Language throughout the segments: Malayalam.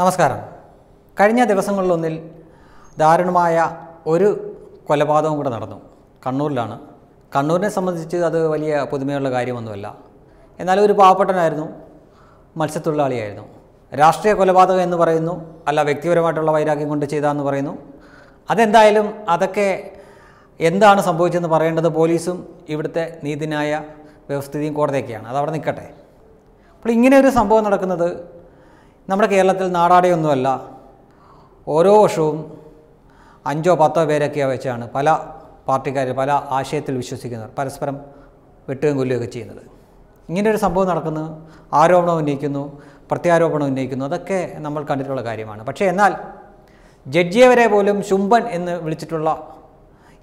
നമസ്കാരം കഴിഞ്ഞ ദിവസങ്ങളിലൊന്നിൽ ദാരുണമായ ഒരു കൊലപാതകം കൂടെ നടന്നു കണ്ണൂരിലാണ് കണ്ണൂരിനെ സംബന്ധിച്ച് അത് വലിയ പുതുമയുള്ള കാര്യമൊന്നുമല്ല എന്നാലും ഒരു പാവപ്പെട്ടനായിരുന്നു മത്സ്യത്തൊഴിലാളിയായിരുന്നു രാഷ്ട്രീയ കൊലപാതകം എന്ന് പറയുന്നു അല്ല വ്യക്തിപരമായിട്ടുള്ള വൈരാഗ്യം കൊണ്ട് ചെയ്താന്ന് പറയുന്നു അതെന്തായാലും അതൊക്കെ എന്താണ് സംഭവിച്ചതെന്ന് പറയേണ്ടത് പോലീസും ഇവിടുത്തെ നീതിന്യായ വ്യവസ്ഥിതിയും കോടതിയൊക്കെയാണ് അത് അവിടെ നിൽക്കട്ടെ അപ്പോൾ ഇങ്ങനെ ഒരു സംഭവം നടക്കുന്നത് നമ്മുടെ കേരളത്തിൽ നാടാടെയൊന്നുമല്ല ഓരോ വർഷവും അഞ്ചോ പത്തോ പേരൊക്കെ വെച്ചാണ് പല പാർട്ടിക്കാർ പല ആശയത്തിൽ വിശ്വസിക്കുന്നവർ പരസ്പരം വെട്ടുകയും കൊല്ലുകയൊക്കെ ചെയ്യുന്നത് ഇങ്ങനെയൊരു സംഭവം നടക്കുന്നു ആരോപണം ഉന്നയിക്കുന്നു പ്രത്യാരോപണം ഉന്നയിക്കുന്നു അതൊക്കെ നമ്മൾ കണ്ടിട്ടുള്ള കാര്യമാണ് പക്ഷേ എന്നാൽ ജഡ്ജിയെ വരെ പോലും ശുംഭൻ എന്ന് വിളിച്ചിട്ടുള്ള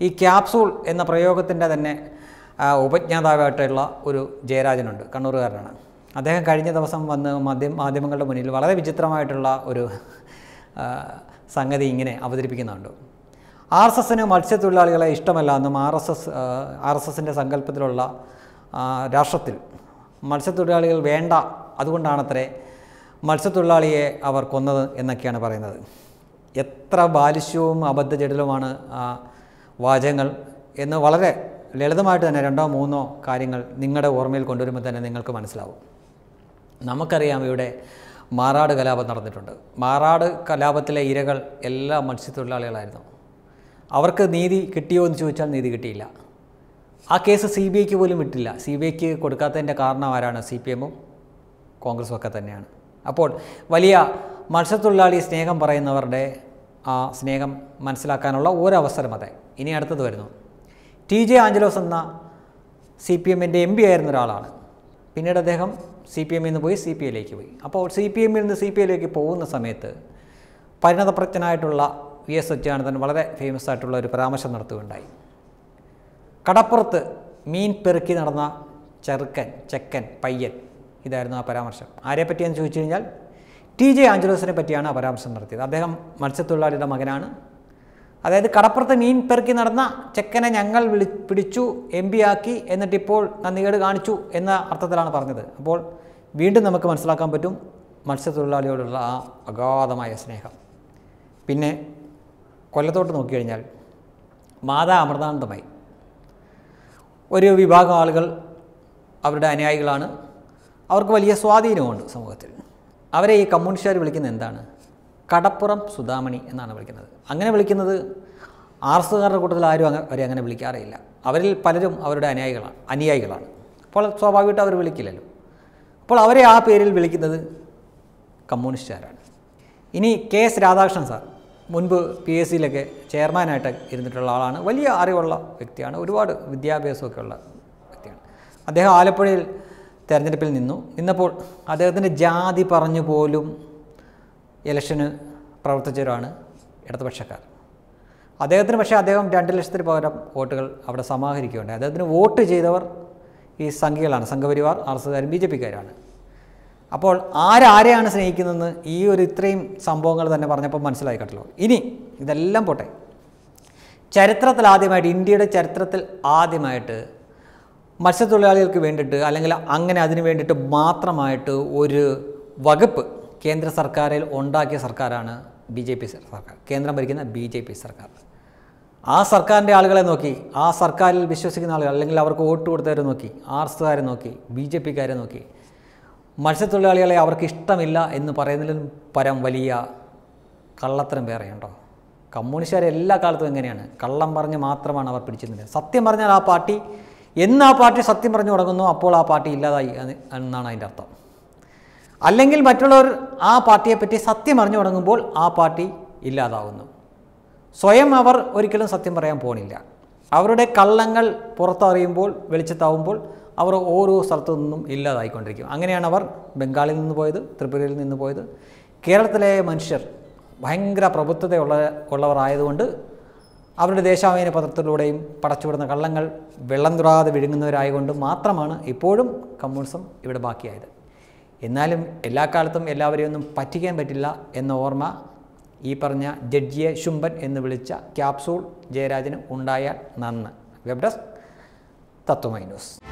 ഈ ക്യാപ്സൂൾ എന്ന പ്രയോഗത്തിൻ്റെ തന്നെ ഉപജ്ഞാതാവായിട്ടുള്ള ഒരു ജയരാജനുണ്ട് കണ്ണൂരുകാരനാണ് അദ്ദേഹം കഴിഞ്ഞ ദിവസം വന്ന് മാധ്യമ മാധ്യമങ്ങളുടെ മുന്നിൽ വളരെ വിചിത്രമായിട്ടുള്ള ഒരു സംഗതി ഇങ്ങനെ അവതരിപ്പിക്കുന്നുണ്ട് ആർ എസ് എസിന് മത്സ്യത്തൊഴിലാളികളെ ഇഷ്ടമല്ല എന്നും R S S R S എസിൻ്റെ സങ്കല്പത്തിലുള്ള രാഷ്ട്രത്തിൽ മത്സ്യത്തൊഴിലാളികൾ വേണ്ട അതുകൊണ്ടാണത്രേ മത്സ്യത്തൊഴിലാളിയെ അവർ കൊന്നത് എന്നൊക്കെയാണ് പറയുന്നത് എത്ര ബാലിശ്യവും അബദ്ധജടിലുമാണ് വാചകങ്ങൾ എന്ന് വളരെ ലളിതമായിട്ട് തന്നെ രണ്ടോ മൂന്നോ കാര്യങ്ങൾ നിങ്ങളുടെ ഓർമ്മയിൽ കൊണ്ടുവരുമ്പോൾ തന്നെ നിങ്ങൾക്ക് മനസ്സിലാവും നമുക്കറിയാം ഇവിടെ മാറാട് കലാപം നടന്നിട്ടുണ്ട് മാറാട് കലാപത്തിലെ ഇരകൾ എല്ലാ മത്സ്യത്തൊഴിലാളികളായിരുന്നു അവർക്ക് നീതി കിട്ടിയോ എന്ന് ചോദിച്ചാൽ നീതി കിട്ടിയില്ല ആ കേസ് സി ബി ഐക്ക് പോലും വിട്ടില്ല സി ബി ഐക്ക് കൊടുക്കാത്തതിൻ്റെ കാരണം ആരാണ് സി പി എമ്മും കോൺഗ്രസും ഒക്കെ തന്നെയാണ് അപ്പോൾ വലിയ മത്സ്യത്തൊഴിലാളി സ്നേഹം പറയുന്നവരുടെ ആ സ്നേഹം മനസ്സിലാക്കാനുള്ള ഒരവസരം അതെ ഇനി അടുത്തത് വരുന്നു ടി ജെ ആഞ്ചലോസ് എന്ന സി പി എമ്മിൻ്റെ എം പി ആയിരുന്ന ഒരാളാണ് പിന്നീട് അദ്ദേഹം സി പി എമ്മിൽ നിന്ന് പോയി സി പി ഐയിലേക്ക് പോയി അപ്പോൾ സി പി എമ്മിൽ നിന്ന് സി പി ഐയിലേക്ക് പോകുന്ന സമയത്ത് പരിണതപ്രജ്ഞനായിട്ടുള്ള വി എസ് സച്ചിദാനന്ദൻ വളരെ ഫേമസ് ആയിട്ടുള്ള ഒരു പരാമർശം നടത്തുകയുണ്ടായി കടപ്പുറത്ത് മീൻ പെറുക്കി നടന്ന ചെറുക്കൻ ചെക്കൻ പയ്യൻ ഇതായിരുന്നു ആ പരാമർശം പറ്റിയെന്ന് ചോദിച്ചു കഴിഞ്ഞാൽ ടി ജെ ആഞ്ചലോസിനെ പറ്റിയാണ് ആ പരാമർശം നടത്തിയത് അദ്ദേഹം മത്സ്യത്തൊഴിലാളിയുടെ മകനാണ് അതായത് കടപ്പുറത്ത് മീൻ പെറുക്കി നടന്ന ചെക്കനെ ഞങ്ങൾ വിളി പിടിച്ചു എം പി ആക്കി എന്നിട്ടിപ്പോൾ നന്ദികേട് കാണിച്ചു എന്ന അർത്ഥത്തിലാണ് പറഞ്ഞത് അപ്പോൾ വീണ്ടും നമുക്ക് മനസ്സിലാക്കാൻ പറ്റും മത്സ്യത്തൊഴിലാളിയോടുള്ള ആ അഗാധമായ സ്നേഹം പിന്നെ കൊല്ലത്തോട്ട് നോക്കിക്കഴിഞ്ഞാൽ മാതാ അമൃതാനന്ദമായി ഒരു വിഭാഗം ആളുകൾ അവരുടെ അനുയായികളാണ് അവർക്ക് വലിയ സ്വാധീനമുണ്ട് സമൂഹത്തിൽ അവരെ ഈ കമ്മ്യൂണിസ്റ്റുകാർ വിളിക്കുന്നത് എന്താണ് കടപ്പുറം സുധാമണി എന്നാണ് വിളിക്കുന്നത് അങ്ങനെ വിളിക്കുന്നത് ആർ എസ് കാരുടെ കൂട്ടത്തിൽ ആരും അങ്ങനെ അവരെ അങ്ങനെ വിളിക്കാറില്ല അവരിൽ പലരും അവരുടെ അനുയായികളാണ് അനുയായികളാണ് അപ്പോൾ സ്വാഭാവികമായിട്ട് അവർ വിളിക്കില്ലല്ലോ അപ്പോൾ അവരെ ആ പേരിൽ വിളിക്കുന്നത് കമ്മ്യൂണിസ്റ്റുകാരാണ് ഇനി കെ എസ് രാധാകൃഷ്ണൻ സാർ മുൻപ് പി എസ് സിയിലൊക്കെ ചെയർമാനായിട്ട് ഇരുന്നിട്ടുള്ള ആളാണ് വലിയ അറിവുള്ള വ്യക്തിയാണ് ഒരുപാട് വിദ്യാഭ്യാസമൊക്കെ ഉള്ള വ്യക്തിയാണ് അദ്ദേഹം ആലപ്പുഴയിൽ തെരഞ്ഞെടുപ്പിൽ നിന്നു നിന്നപ്പോൾ അദ്ദേഹത്തിൻ്റെ ജാതി പറഞ്ഞു പോലും ഇലക്ഷന് പ്രവർത്തിച്ചവരാണ് ഇടതുപക്ഷക്കാർ അദ്ദേഹത്തിന് പക്ഷേ അദ്ദേഹം രണ്ട് ലക്ഷത്തിന് പകരം വോട്ടുകൾ അവിടെ സമാഹരിക്കുകയുണ്ട് അദ്ദേഹത്തിന് വോട്ട് ചെയ്തവർ ഈ സംഘികളാണ് സംഘപരിവാർ ആർ എസ് എസ്സുകാരും ബി ജെ പിക്കാരാണ് അപ്പോൾ ആരാരെയാണ് സ്നേഹിക്കുന്നതെന്ന് ഈ ഒരു ഇത്രയും സംഭവങ്ങൾ തന്നെ പറഞ്ഞപ്പോൾ മനസ്സിലായി കേട്ടല്ലോ ഇനി ഇതെല്ലാം പോട്ടെ ചരിത്രത്തിൽ ആദ്യമായിട്ട് ഇന്ത്യയുടെ ചരിത്രത്തിൽ ആദ്യമായിട്ട് മത്സ്യത്തൊഴിലാളികൾക്ക് വേണ്ടിയിട്ട് അല്ലെങ്കിൽ അങ്ങനെ അതിന് വേണ്ടിയിട്ട് മാത്രമായിട്ട് ഒരു വകുപ്പ് കേന്ദ്ര സർക്കാരിൽ ഉണ്ടാക്കിയ സർക്കാരാണ് ബി ജെ പി സർക്കാർ കേന്ദ്രം ഭരിക്കുന്ന ബി ജെ പി സർക്കാർ ആ സർക്കാരിൻ്റെ ആളുകളെ നോക്കി ആ സർക്കാരിൽ വിശ്വസിക്കുന്ന ആളുകൾ അല്ലെങ്കിൽ അവർക്ക് വോട്ട് കൊടുത്തവരെ നോക്കി ആർ എസ്കാരെ നോക്കി ബി ജെ പിക്കാരെ നോക്കി മത്സ്യത്തൊഴിലാളികളെ അവർക്ക് ഇഷ്ടമില്ല എന്ന് പറയുന്നതിലും പരം വലിയ കള്ളത്തരം വേറെയുണ്ടോ കമ്മ്യൂണിസ്റ്റുകാർ എല്ലാ കാലത്തും എങ്ങനെയാണ് കള്ളം പറഞ്ഞ് മാത്രമാണ് അവർ പിടിച്ചിരുന്നത് സത്യം പറഞ്ഞാൽ ആ പാർട്ടി എന്ന് ആ പാർട്ടി സത്യം പറഞ്ഞു തുടങ്ങുന്നു അപ്പോൾ ആ പാർട്ടി ഇല്ലാതായി എന്നാണ് അതിൻ്റെ അർത്ഥം അല്ലെങ്കിൽ മറ്റുള്ളവർ ആ പാർട്ടിയെപ്പറ്റി സത്യം അറിഞ്ഞു തുടങ്ങുമ്പോൾ ആ പാർട്ടി ഇല്ലാതാവുന്നു സ്വയം അവർ ഒരിക്കലും സത്യം പറയാൻ പോണില്ല അവരുടെ കള്ളങ്ങൾ പുറത്തറിയുമ്പോൾ വെളിച്ചത്താവുമ്പോൾ അവർ ഓരോ സ്ഥലത്തു നിന്നും ഇല്ലാതായിക്കൊണ്ടിരിക്കും അങ്ങനെയാണ് അവർ ബംഗാളിൽ നിന്ന് പോയത് ത്രിപുരയിൽ നിന്ന് പോയത് കേരളത്തിലെ മനുഷ്യർ ഭയങ്കര പ്രഭുത്വതയുള്ള ഉള്ളവർ ആയതുകൊണ്ട് അവരുടെ ദേശാഭിമാന പത്രത്തിലൂടെയും പടച്ചുവിടുന്ന കള്ളങ്ങൾ വെള്ളം തുറാതെ വിഴുങ്ങുന്നവരായതുകൊണ്ട് മാത്രമാണ് ഇപ്പോഴും കമ്മ്യൂണിസം ഇവിടെ ബാക്കിയായത് എന്നാലും എല്ലാ കാലത്തും ഒന്നും പറ്റിക്കാൻ പറ്റില്ല എന്ന ഓർമ്മ ഈ പറഞ്ഞ ജഡ്ജിയെ ശുംഭൻ എന്ന് വിളിച്ച ക്യാപ്സൂൾ ജയരാജന് ഉണ്ടായാൽ നന്ന് വെബ്ഡസ് ഡെസ്ക്